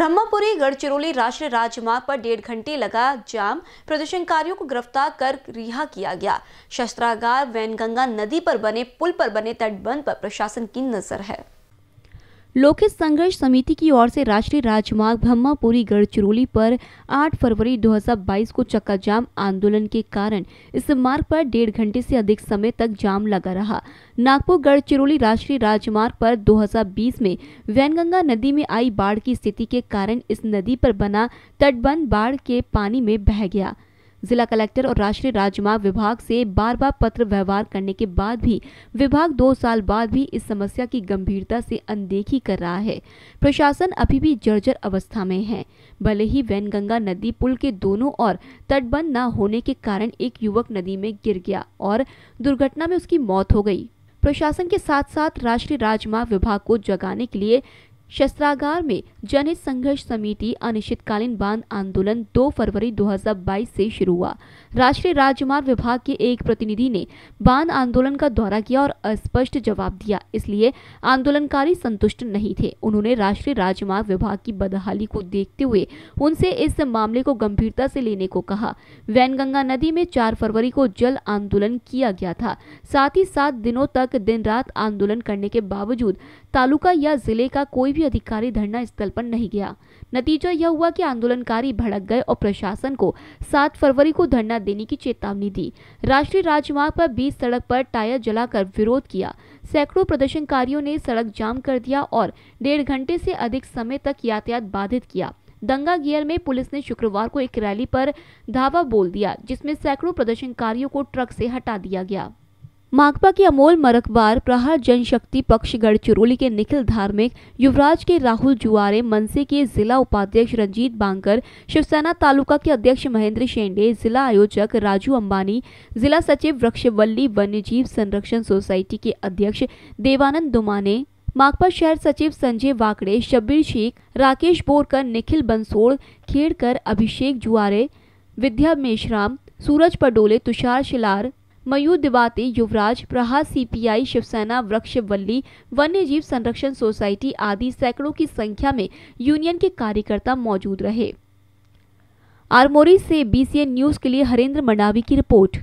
ब्रह्मपुरी गढ़चिरौली राष्ट्रीय राजमार्ग पर डेढ़ घंटे लगा जाम प्रदर्शनकारियों को गिरफ्तार कर रिहा किया गया शस्त्रागार वैनगंगा नदी पर बने पुल पर बने तटबंध पर प्रशासन की नजर है लोकहित संघर्ष समिति की ओर से राष्ट्रीय राजमार्ग ब्रह्मापुरी गढ़चिरौली पर 8 फरवरी 2022 को चक्का जाम आंदोलन के कारण इस मार्ग पर डेढ़ घंटे से अधिक समय तक जाम लगा रहा नागपुर गढ़चिरौली राष्ट्रीय राजमार्ग पर 2020 में वैनगंगा नदी में आई बाढ़ की स्थिति के कारण इस नदी पर बना तटबंध बाढ़ के पानी में बह गया जिला कलेक्टर और राष्ट्रीय राजमार्ग विभाग से बार बार पत्र व्यवहार करने के बाद भी विभाग दो साल बाद भी इस समस्या की गंभीरता से अनदेखी कर रहा है प्रशासन अभी भी जर्जर अवस्था में है भले ही वैनगंगा नदी पुल के दोनों ओर तटबंध न होने के कारण एक युवक नदी में गिर गया और दुर्घटना में उसकी मौत हो गई प्रशासन के साथ साथ राष्ट्रीय राजमार्ग विभाग को जगाने के लिए शस्त्रागार में जनहित संघर्ष समिति अनिश्चितकालीन बांध आंदोलन 2 फरवरी 2022 से शुरू हुआ राष्ट्रीय राजमार्ग विभाग के एक प्रतिनिधि ने बांध आंदोलन का दौरा किया और अस्पष्ट जवाब दिया इसलिए आंदोलनकारी संतुष्ट नहीं थे उन्होंने राष्ट्रीय राजमार्ग विभाग की बदहाली को देखते हुए उनसे इस मामले को गंभीरता से लेने को कहा वैनगंगा नदी में चार फरवरी को जल आंदोलन किया गया था साथ ही सात दिनों तक दिन रात आंदोलन करने के बावजूद तालुका या जिले का कोई भी भी अधिकारी धरना स्थल पर नहीं गया नतीजा यह हुआ कि आंदोलनकारी भड़क गए और प्रशासन को 7 फरवरी को धरना देने की चेतावनी दी राष्ट्रीय राजमार्ग पर 20 सड़क पर टायर जलाकर विरोध किया सैकड़ों प्रदर्शनकारियों ने सड़क जाम कर दिया और डेढ़ घंटे से अधिक समय तक यातायात बाधित किया दंगा गियर में पुलिस ने शुक्रवार को एक रैली पर धावा बोल दिया जिसमें सैकड़ों प्रदर्शनकारियों को ट्रक से हटा दिया गया माकपा की अमोल मरकबार प्रहार जनशक्ति पक्ष गढ़चिरौली के निखिल धार्मिक युवराज के राहुल जुआरे मनसे के जिला उपाध्यक्ष रंजीत बांकर शिवसेना तालुका के अध्यक्ष महेंद्र शेंडे जिला आयोजक राजू अंबानी जिला सचिव वृक्षवल्ली वन्यजीव संरक्षण सोसाइटी के अध्यक्ष देवानंद दुमाने माकपा शहर सचिव संजय वाकड़े शब्बीर शेख राकेश बोरकर निखिल बंसोड़ खेड़कर अभिषेक जुआरे विद्या मेशराम सूरज पडोले तुषार शिलार मयूर दिवाते युवराज प्रहार सीपीआई शिवसेना वृक्षवल्ली वन्य जीव संरक्षण सोसाइटी आदि सैकड़ों की संख्या में यूनियन के कार्यकर्ता मौजूद रहे आरमोरी से बीसीएन न्यूज के लिए हरेंद्र मंडावी की रिपोर्ट